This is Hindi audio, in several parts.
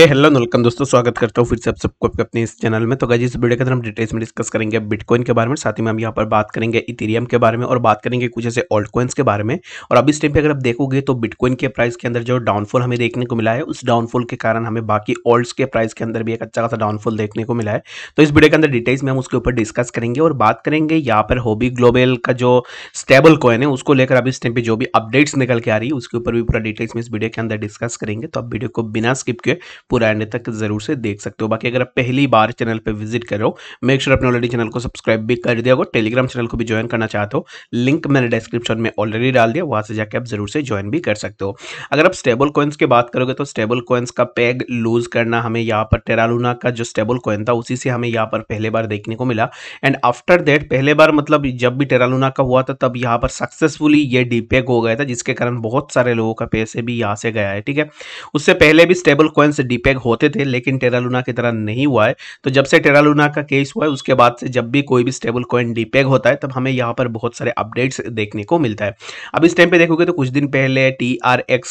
हे हेलो वेलकम दोस्तों स्वागत करता हूँ फिर से आप सबको अपने इस चैनल में तो गाइज इस वीडियो के अंदर हम डिटेल्स में डिस्कस करेंगे बिटकॉइन के बारे में साथ ही में हम यहाँ पर बात करेंगे इथेरियम के बारे में और बात करेंगे कुछ ऐसे ओल्ड कॉइन्स के बारे में और अब इस टाइम पे अगर आप देखोगे तो बिटकॉइन के प्राइस के अंदर जो डाउनफॉल हमें देखने को मिला है उस डाउनफॉल के कारण हमें बाकी ओल्ड्स के प्राइस के अंदर भी एक अच्छा खासा डाउनफॉल देखने को मिला है तो इस वीडियो के अंदर डिटेल्स में हम उसके ऊपर डिस्कस करेंगे और बात करेंगे यहाँ पर होबी ग्लोबल का जो स्टेबल कॉइन है उसको लेकर अब इस टाइम पर जो भी अपडेट्स निकल के आ रही है उसके ऊपर भी पूरा डिटेल्स में इस वीडियो के अंदर डिस्कस करेंगे तो आप वीडियो को बिना स्किप के पूरा एंड तक जरूर से देख सकते हो बाकी अगर आप पहली बार चैनल पर विजिट करो मेक श्योर अपने ऑलरेडी चैनल को सब्सक्राइब भी कर दिया और टेलीग्राम चैनल को भी ज्वाइन करना चाहते हो लिंक मैंने डिस्क्रिप्शन में ऑलरेडी डाल दिया वहाँ से जाकर आप जरूर से ज्वाइन भी कर सकते हो अगर आप स्टेबल कॉइन्स की बात करोगे तो स्टेबल कॉइन्स का पैग लूज करना हमें यहाँ पर टेरालूना का जो स्टेबल कॉइन था उसी से हमें यहाँ पर पहले बार देखने को मिला एंड आफ्टर दैट पहले बार मतलब जब भी टेरालूना का हुआ था तब यहाँ पर सक्सेसफुली ये पैग हो गया था जिसके कारण बहुत सारे लोगों का पैसे भी यहाँ से गया है ठीक है उससे पहले भी स्टेबल कॉइन्स डी ईपैग होते थे लेकिन टेरालूना की तरह नहीं हुआ है तो जब से टेरालूना का केस हुआ है उसके बाद से जब भी कोई भी स्टेबल कॉइन डीपैग होता है तब हमें यहाँ पर बहुत सारे अपडेट्स देखने को मिलता है अब इस टाइम पे देखोगे तो कुछ दिन पहले टी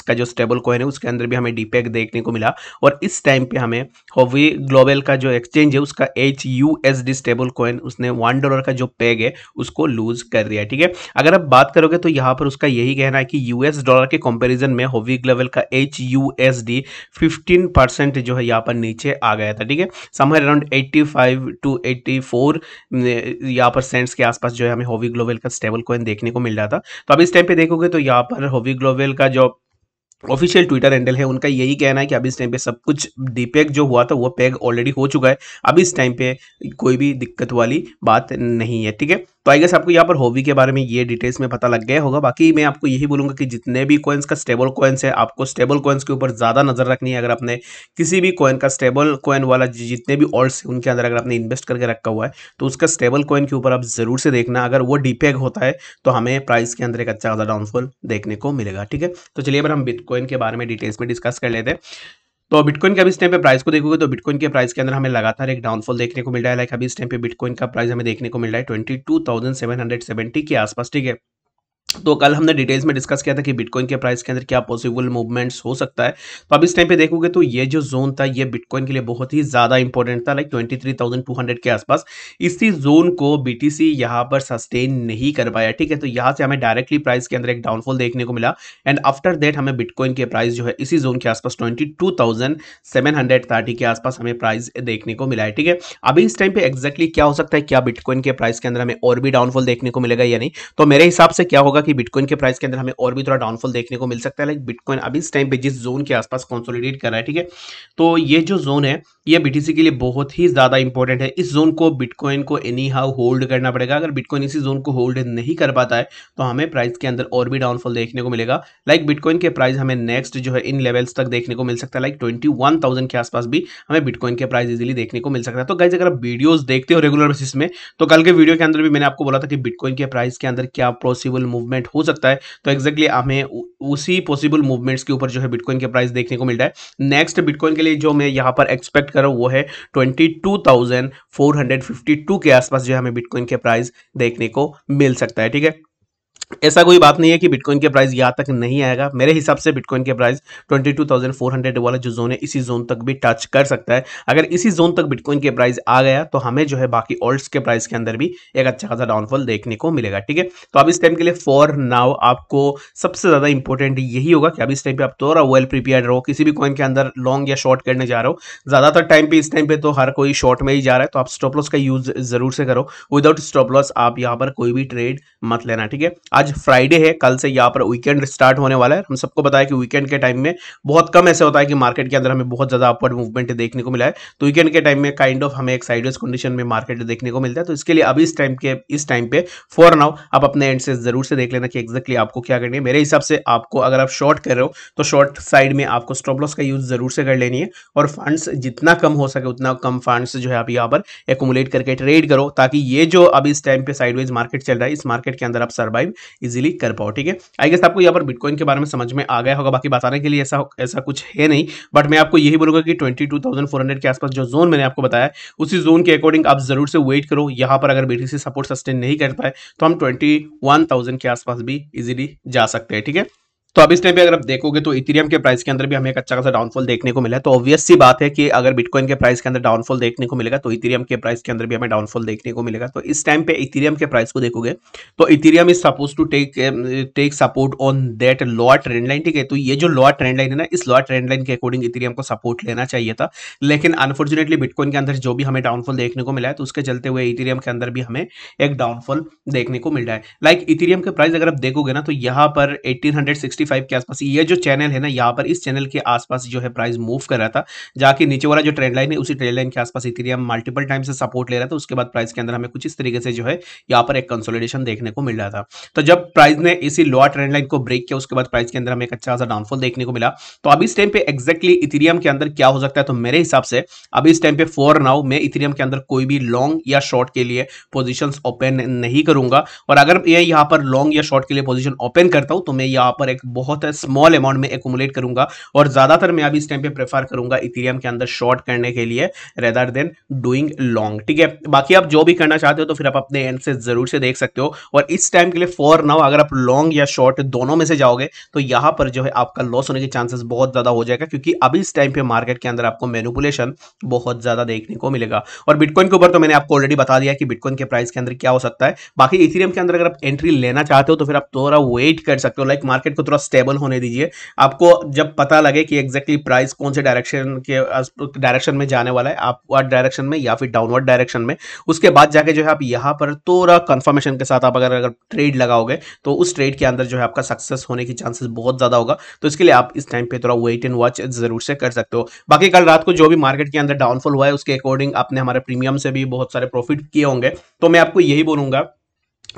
का जो स्टेबल कॉइन है उसके अंदर भी हमें डीपैग देखने को मिला और इस टाइम पर हमें होवी ग्लोबल का जो एक्सचेंज है उसका एच स्टेबल कॉइन उसने वन डॉलर का जो पैग है उसको लूज कर दिया ठीक है अगर आप बात करोगे तो यहाँ पर उसका यही कहना है कि यूएस डॉलर के कंपैरिजन में होवी ग्लोबल का H U S D fifteen percent जो है यहाँ पर नीचे आ गया था ठीक है समय अराउंड 85 टू 84 फोर यहाँ पर सेंट्स के आसपास जो है हमें होवी ग्लोबल का स्टेबल कोइन देखने को मिल रहा था तो अब इस टाइम पे देखोगे तो यहाँ पर होवी ग्लोबल का जो ऑफिशियल ट्विटर हैंडल है उनका यही कहना है कि अभी इस टाइम पे सब कुछ डीपेक जो हुआ था वो पैग ऑलरेडी हो चुका है अभी इस टाइम पे कोई भी दिक्कत वाली बात नहीं है ठीक है तो आई गेस आपको यहाँ पर होवी के बारे में ये डिटेल्स में पता लग गया होगा बाकी मैं आपको यही बोलूंगा कि जितने भी कॉइन्स का स्टेबल कॉइन्स है आपको स्टेबल कॉइन्स के ऊपर ज़्यादा नज़र रखनी है अगर आपने किसी भी कॉइन का स्टेबल कॉइन वाला जितने भी ऑल्ट उनके अंदर अगर आपने इन्वेस्ट करके रखा हुआ है तो उसका स्टेबल कॉइन के ऊपर आप ज़रूर से देखना अगर वो डिपेग होता है तो हमें प्राइस के अंदर एक अच्छा खासा डाउनफॉल देखने को मिलेगा ठीक है तो चलिए अगर हम बिटकॉइन के बारे में डिटेल्स में डिस्कस कर लेते हैं तो बिटकॉइन का अभी इस टाइम पे प्राइस को देखोगे तो बिटकॉइन के प्राइस के अंदर हमें लगातार एक डाउनफॉल देखने को मिल रहा है लाइक अभी इस टाइम पे बिटकॉइन का प्राइस हमें देखने को मिल रहा है twenty two thousand seven hundred seventy के आसपास ठीक है तो कल हमने डिटेल्स में डिस्कस किया था कि बिटकॉइन के प्राइस के अंदर क्या पॉसिबल मूवमेंट्स हो सकता है तो अब इस टाइम पे देखोगे तो ये जो जोन था ये बिटकॉइन के लिए बहुत ही ज़्यादा इंपॉर्टेंट था लाइक 23,200 के आसपास इसी जोन को बीटीसी यहाँ पर सस्टेन नहीं कर पाया ठीक है तो यहाँ से हमें डायरेक्टली प्राइस के अंदर एक डाउनफॉल देखने को मिला एंड आफ्टर दैट हमें बिटकॉइन के प्राइस जो है इसी जोन के आसपास ट्वेंटी के आसपास हमें प्राइस देखने को मिला है ठीक है अभी इस टाइम पे एग्जैक्टली क्या हो सकता है क्या बिटकॉइन के प्राइस के अंदर हमें और भी डाउनफॉल देखने को मिलेगा या नहीं तो मेरे हिसाब से क्या होगा होगा कि बिटकॉइन के प्राइस के अंदर हमें और भी थोड़ा डाउनफॉल देखने को मिल सकता है लाइक बिटकॉइन अभी इस टाइम पे जिस जोन के आसपास कंसोलिडेट कर रहा है ठीक है तो ये जो जोन है ये बीटीसी के लिए बहुत ही ज़्यादा इंपॉर्टेंट है इस जोन को बिटकॉइन को एनी हाउ होल्ड करना पड़ेगा अगर बिटकॉइन इसी जोन को होल्ड नहीं कर पाता है तो हमें प्राइस के अंदर और भी डाउनफॉल देखने को मिलेगा लाइक बिटकॉइन के प्राइस हमें नेक्स्ट जो है इन लेवल्स तक देखने को मिल सकता है लाइक ट्वेंटी के आसपास भी हमें बिटकॉइन के प्राइस इजिली देखने को मिल सकता है तो गाइज अगर आप वीडियोज देखते हो रेगुलर बेसिस में तो कल के वीडियो के अंदर भी मैंने आपको बोला था कि बिटकॉइन के प्राइस के अंदर क्या पॉसिबल मूवमेंट मूवमेंट हो सकता है तो एक्जैक्टली हमें उसी पॉसिबल मूवमेंट्स के ऊपर जो है बिटकॉइन के प्राइस देखने को मिल रहा है नेक्स्ट बिटकॉइन के लिए जो मैं यहाँ पर एक्सपेक्ट कर रहा हूँ वो है twenty two thousand four hundred fifty two के आसपास जो है हमें बिटकॉइन के प्राइस देखने को मिल सकता है ठीक है ऐसा कोई बात नहीं है कि बिटकॉइन के प्राइस यहाँ तक नहीं आएगा मेरे हिसाब से बिटकॉइन के प्राइस 22,400 वाला जो जोन है इसी जोन तक भी टच कर सकता है अगर इसी जोन तक बिटकॉइन के प्राइस आ गया तो हमें जो है बाकी ऑल्ट के प्राइस के अंदर भी एक अच्छा खासा डाउनफॉल देखने को मिलेगा ठीक है तो अब इस टाइम के लिए फॉर नाव आपको सबसे ज़्यादा इंपॉर्टेंट यही होगा कि अब इस टाइम पर आप थोड़ा वेल प्रिपेयर रहो किसी भी कॉइन के अंदर लॉन्ग या शॉर्ट करने जा रहे हो ज़्यादातर टाइम पर इस टाइम पर तो हर कोई शॉर्ट में ही जा रहा है तो आप स्टॉप लॉस का यूज़ ज़रूर से करो विदाउट स्टॉप लॉस आप यहाँ पर कोई भी ट्रेड मत लेना ठीक है आज फ्राइडे है कल से यहाँ पर वीकेंड स्टार्ट होने वाला है हम सबको बताया कि वीकेंड के टाइम में बहुत कम ऐसे होता है कि मार्केट के अंदर हमें बहुत ज़्यादा अपवर्ड मूवमेंट देखने को मिला है तो वीकेंड के टाइम में काइंड ऑफ हमें एक साइडवेज कंडीशन में मार्केट देखने को मिलता है तो इसके लिए अभी इस टाइम के इस टाइम पे फॉर नाउ आप अपने एंड से जरूर से देख लेना कि एक्जैक्टली आपको क्या करनी है मेरे हिसाब से आपको अगर आप शॉर्ट कर रहे हो तो शॉर्ट साइड में आपको स्टॉप लॉस का यूज जरूर से कर लेनी है और फंड्स जितना कम हो सके उतना कम फंड्स जो है आप यहाँ पर एकोमुलेट करके ट्रेड करो ताकि ये जो अभी इस टाइम पे साइडवेज मार्केट चल रहा है इस मार्केट के अंदर आप सर्वाइव इजिली कर पाओ ठीक है आई गेस आपको यहाँ पर बिटकॉइन के बारे में समझ में आ गया होगा बाकी बताने के लिए ऐसा ऐसा कुछ है नहीं बट मैं आपको यही बोलूंगा कि ट्वेंटी के आसपास जो जोन मैंने आपको बताया उसी जोन के अकॉर्डिंग आप जरूर से वेट करो यहाँ पर अगर बीटीसी सपोर्ट सस्टेन नहीं कर पाए तो हम ट्वेंटी के आसपास भी इजिली जा सकते हैं ठीक है तो अब इस टाइम पे अगर आप देखोगे तो इथेरियम के प्राइस के अंदर भी हमें एक अच्छा खासा डाउनफॉल देखने को मिला है तो ऑब्वियस सी बात है कि अगर बिटकॉइन के प्राइस के अंदर डाउनफॉल देखने को मिलेगा तो इथेरियम के प्राइस के अंदर भी हमें डाउनफॉल देखने को मिलेगा तो इस टाइम पे इथेरियम के प्राइस को देखोगे तो Ethereum is suppose to take take support on that lower trend line ठीक है तो ये जो लोअर ट्रेंड लाइन है ना इस लोअर ट्रेंड लाइन के अकॉर्डिंग इथेरियम को सपोर्ट लेना चाहिए था लेकिन अनफॉर्चुनेटली बिटकॉइन के अंदर जो भी हमें डाउनफॉल देखने को मिला है तो उसके चलते हुए इथेरियम के अंदर भी हमें एक डाउनफॉल देखने को मिल रहा है लाइक इथेरियम के प्राइस अगर आप देखोगे ना तो यहाँ पर एटीन फाइव के आसपास ये जो चैनल है ना यहाँ पर इस चैनल के आसपास जो है प्राइस मूव कर रहा था जाके नीचे वाला जो ट्रेंड लाइन है उसी ट्रेंड लाइन के आसपास इथेरियम मल्टीपल टाइम से सपोर्ट ले रहा था उसके बाद प्राइस के अंदर हमें कुछ इस तरीके से जो है यहाँ पर एक कंसोलिडेशन देखने को मिल रहा था तो जब प्राइस ने इसी लोअर ट्रेंड लाइन को ब्रेक किया उसके बाद प्राइस के अंदर हमें एक अच्छा खासा डाउनफॉल देखने को मिला तो अभी इस टाइम पे एक्जैक्टली इथेरियम के अंदर क्या हो सकता है तो मेरे हिसाब से अभी इस टाइम पे फोर नाउ मैं इथेरियम के अंदर कोई भी लॉन्ग या शॉर्ट के लिए पोजिशन ओपन नहीं करूंगा और अगर मैं यहाँ पर लॉन्ग या शॉर्ट के लिए पोजिशन ओपन करता हूँ तो मैं यहाँ पर एक बहुत स्मॉल अमाउंट में एकोमुलेट करूंगा और ज़्यादातर मैं अभी इस टाइम पे प्रेफर करूंगा इथेरियम के अंदर शॉर्ट करने के लिए रेदर देन डूइंग लॉन्ग ठीक है बाकी आप जो भी करना चाहते हो तो फिर आप अपने एंड से ज़रूर से देख सकते हो और इस टाइम के लिए फॉर नाउ अगर आप लॉन्ग या शॉर्ट दोनों में से जाओगे तो यहां पर जो है आपका लॉस होने के चांसेस बहुत ज़्यादा हो जाएगा क्योंकि अभी इस टाइम पे मार्केट के अंदर आपको मेनुपुलेशन बहुत ज़्यादा देखने को मिलेगा और बिटकॉइन के ऊपर तो मैंने आपको ऑलरेडी बता दिया कि बिटकॉइन के प्राइस के अंदर क्या हो सकता है बाकी इथेरियम के अंदर अगर आप एंट्री लेना चाहते हो तो फिर आप थोड़ा वेट कर सकते हो लाइक मार्केट को थोड़ा स्टेबल होने दीजिए आपको जब पता लगे कि एग्जैक्टली प्राइस कौन से डायरेक्शन के डायरेक्शन में जाने वाला है अपवर्ड डायरेक्शन में या फिर डाउनवर्ड डायरेक्शन में उसके बाद जाके जो है आप यहाँ पर थोड़ा कंफर्मेशन के साथ आप अगर अगर ट्रेड लगाओगे तो उस ट्रेड के अंदर जो है आपका सक्सेस होने की चांसेस बहुत ज़्यादा होगा तो इसके लिए आप इस टाइम पे थोड़ा वेट एंड वॉच जरूर से कर सकते हो बाकी कल रात को जो भी मार्केट के अंदर डाउनफॉल हुआ है उसके अकॉर्डिंग आपने हमारे प्रीमियम से भी बहुत सारे प्रॉफिट किए होंगे तो मैं आपको यही बोलूंगा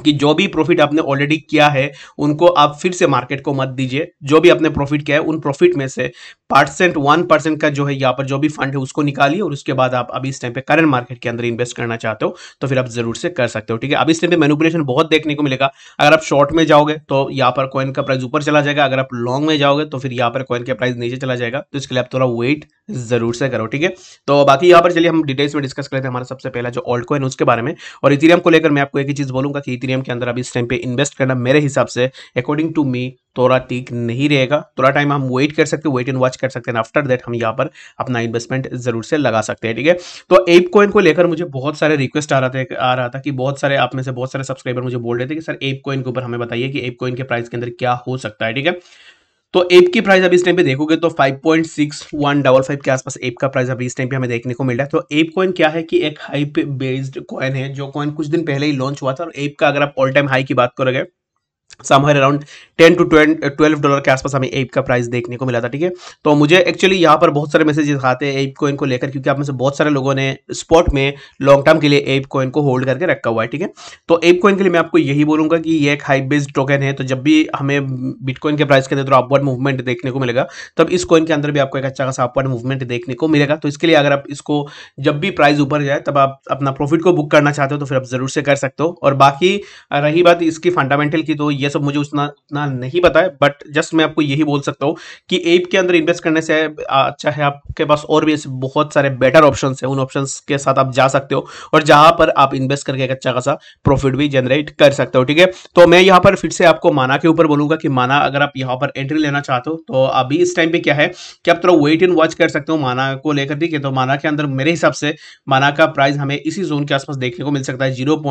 कि जो भी प्रॉफिट आपने ऑलरेडी किया है उनको आप फिर से मार्केट को मत दीजिए जो भी आपने प्रॉफिट किया है उन प्रॉफिट में से परसेंट वन परसेंट का जो है यहाँ पर जो भी फंड है उसको निकालिए और उसके बाद आप अभी इस टाइम पे करंट मार्केट के अंदर इन्वेस्ट करना चाहते हो तो फिर आप जरूर से कर सकते हो ठीक है अभी इस टाइम पे मेनुपुलेशन बहुत देखने को मिलेगा अगर आप शॉर्ट में जाओगे तो यहाँ पर कॉइन का प्राइस ऊपर चला जाएगा अगर आप लॉन्ग में जाओगे तो फिर यहाँ पर कॉइन का प्राइस नीचे चला जाएगा तो इसके लिए आप थोड़ा वेट जरूर से करो ठीक है तो बाकी यहाँ पर चलिए हम डिटेल्स में डिस्कस करते हैं हमारा सबसे पहला जो ऑल्ड कॉइन उसके बारे में और इथीरियम को लेकर मैं आपको एक ही चीज बोलूंगा कि इथेरियम के अंदर अभी इस टाइम पे इन्वेस्ट करना मेरे हिसाब से अकॉर्डिंग टू मी थोड़ा ठीक नहीं रहेगा थोड़ा टाइम हम वेट कर सकते हैं वेट एंड वॉच कर सकते हैं आफ्टर दैट हम यहाँ पर अपना इन्वेस्टमेंट जरूर से लगा सकते हैं ठीक है थीके? तो एप कॉइन को लेकर मुझे बहुत सारे रिक्वेस्ट आ रहा था आ रहा था कि बहुत सारे आप में से बहुत सारे सब्सक्राइबर मुझे बोल रहे थे कि सर एप कॉइन के ऊपर हमें बताइए कि एप कॉइन के प्राइस के अंदर क्या हो सकता है ठीक है तो एप की प्राइस अभी इस टाइम पे देखोगे तो 5.6155 के आसपास एप का प्राइस अभी इस टाइम पे हमें देखने को मिल रहा है तो एप कॉइन क्या है कि एक हाइप बेस्ड कॉइन है जो कॉइन कुछ दिन पहले ही लॉन्च हुआ था और एप का अगर आप ऑल टाइम हाई की बात करोगे somewhere around ten to twelve dollar के आसपास हमें एप का प्राइस देखने को मिला था ठीक है तो मुझे एक्चुअली यहाँ पर बहुत सारे मैसेजेस आते हैं एप कोइन को लेकर क्योंकि आप में से बहुत सारे लोगों ने स्पॉट में लॉन्ग टर्म के लिए एप कोइन को होल्ड करके रखा हुआ है ठीक है तो एप कोइन के लिए मैं आपको यही बोलूंगा कि ये एक हाई बेस्ड टोकन है तो जब भी हमें बिटकॉइन के प्राइस के अंदर तो अपवर्ड मूवमेंट देखने को मिलेगा तब इस कोइन के अंदर भी आपको एक अच्छा खासा अपवर्ड मूवमेंट देखने को मिलेगा तो इसके लिए अगर आप इसको जब भी प्राइस ऊपर जाए तब आप अपना प्रॉफिट को बुक करना चाहते हो तो फिर आप जरूर से कर सकते हो और बाकी रही बात इसकी फंडामेंटल की तो ये सब मुझे उतना उतना नहीं पता है बट जस्ट मैं आपको यही बोल सकता हूँ कि एप के अंदर इन्वेस्ट करने से अच्छा है आपके पास और भी बहुत सारे बेटर ऑप्शन है उन ऑप्शन के साथ आप जा सकते हो और जहां पर आप इन्वेस्ट करके एक अच्छा खासा प्रॉफिट भी जनरेट कर सकते हो ठीक है तो मैं यहाँ पर फिर से आपको माना के ऊपर बोलूंगा कि माना अगर आप यहाँ पर एंट्री लेना चाहते हो तो अभी इस टाइम पे क्या है कि आप थोड़ा वेट एंड वॉच कर सकते हो माना को लेकर ठीक है तो माना के अंदर मेरे हिसाब से माना का प्राइस हमें इसी जोन के आसपास देखने को मिल सकता है जीरो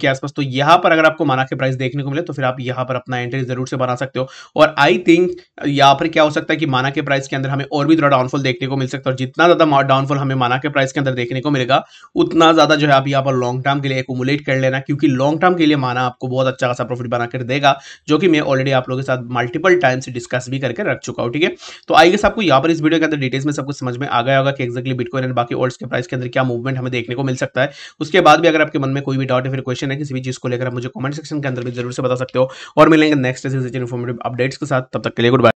के आसपास तो यहाँ पर अगर आपको माना के प्राइस देखने देखने को मिले तो फिर आप यहाँ पर अपना एंट्री जरूर से बना सकते हो और आई थिंक यहाँ पर क्या हो सकता है कि माना के प्राइस के अंदर हमें और भी थोड़ा डाउनफॉल देखने को मिल सकता है और जितना ज़्यादा डाउनफॉल हमें माना के प्राइस के अंदर देखने को मिलेगा उतना ज़्यादा जो है आप यहाँ पर लॉन्ग टर्म के लिए एकोमुलेट कर लेना क्योंकि लॉन्ग टर्म के लिए माना आपको बहुत अच्छा खासा प्रॉफिट बनाकर देगा जो कि मैं ऑलरेडी आप लोगों के साथ मल्टीपल टाइम्स डिस्कस भी करके रख चुका हूँ ठीक है तो आई गेस आपको यहाँ पर इस वीडियो के अंदर डिटेल्स में सब कुछ समझ में आ गया होगा कि एक्जैक्टली बिटकॉइन एंड बाकी ओल्ड्स के प्राइस के अंदर क्या मूवमेंट हमें देखने को मिल सकता है उसके बाद भी अगर आपके मन में कोई भी डाउट है फिर क्वेश्चन है किसी भी चीज़ को लेकर आप मुझे कमेंट सेक्शन के अंदर भी जरूर जरूर से बता सकते हो और मिलेंगे नेक्स्ट इन्फॉर्मेटिव अपडेट्स के साथ तब तक के लिए गुड बाय